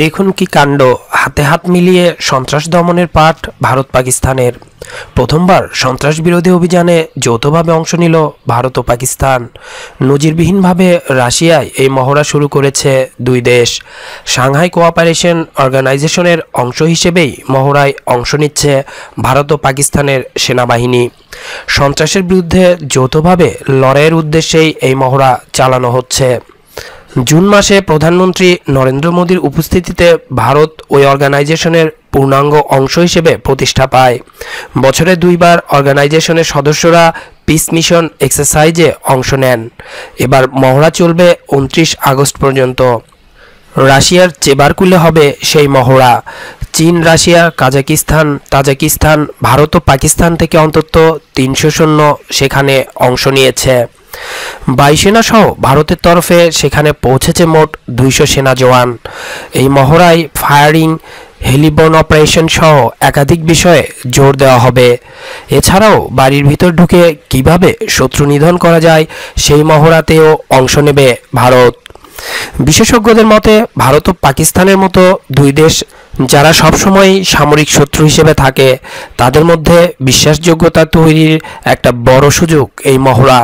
দেখুন কি কাণ্ড হাতে হাত মিলিয়ে সন্ত্রাস দমনের পাঠ ভারত পাকিস্তানের প্রথমবার সন্ত্রাস বিরোধী অভিযানে যৌথভাবে অংশ নিল ভারত ও পাকিস্তান নজিরবিহীনভাবে রাশিয়ায় এই মহড়া শুরু করেছে দুই দেশ সাংহাই কোঅপারেশন অর্গানাইজেশনের অংশ হিসেবেই মহড়ায় অংশ নিচ্ছে ভারত ও পাকিস্তানের সেনাবাহিনী সন্ত্রাসের বিরুদ্ধে যৌথভাবে লড়াইয়ের উদ্দেশ্যেই এই মহড়া চালানো হচ্ছে জুন মাসে প্রধানমন্ত্রী নরেন্দ্র মোদীর উপস্থিতিতে ভারত ওই অর্গানাইজেশনের পূর্ণাঙ্গ অংশ হিসেবে প্রতিষ্ঠা পায় বছরে দুইবার অর্গানাইজেশনের সদস্যরা পিস মিশন এক্সারসাইজে অংশ নেন এবার মহড়া চলবে উনত্রিশ আগস্ট পর্যন্ত রাশিয়ার চেবারকুলে হবে সেই মহড়া চীন রাশিয়া কাজাকিস্তান তাজাকিস্তান ভারত ও পাকিস্তান থেকে অন্তত তিনশো সৈন্য সেখানে অংশ নিয়েছে বায়ুসেনা সহ ভারতের তরফে সেখানে পৌঁছেছে মোট দুইশো সেনা জওয়ান এই মহড়ায় ফায়ারিং হেলিবন অপারেশন সহ একাধিক বিষয়ে জোর দেওয়া হবে এছাড়াও বাড়ির ভিতর ঢুকে কিভাবে শত্রু নিধন করা যায় সেই মহড়াতেও অংশ নেবে ভারত বিশেষজ্ঞদের মতে ভারত ও পাকিস্তানের মতো দুই দেশ যারা সবসময় সামরিক শত্রু হিসেবে থাকে তাদের মধ্যে বিশ্বাসযোগ্যতা তৈরির একটা বড় সুযোগ এই মহড়া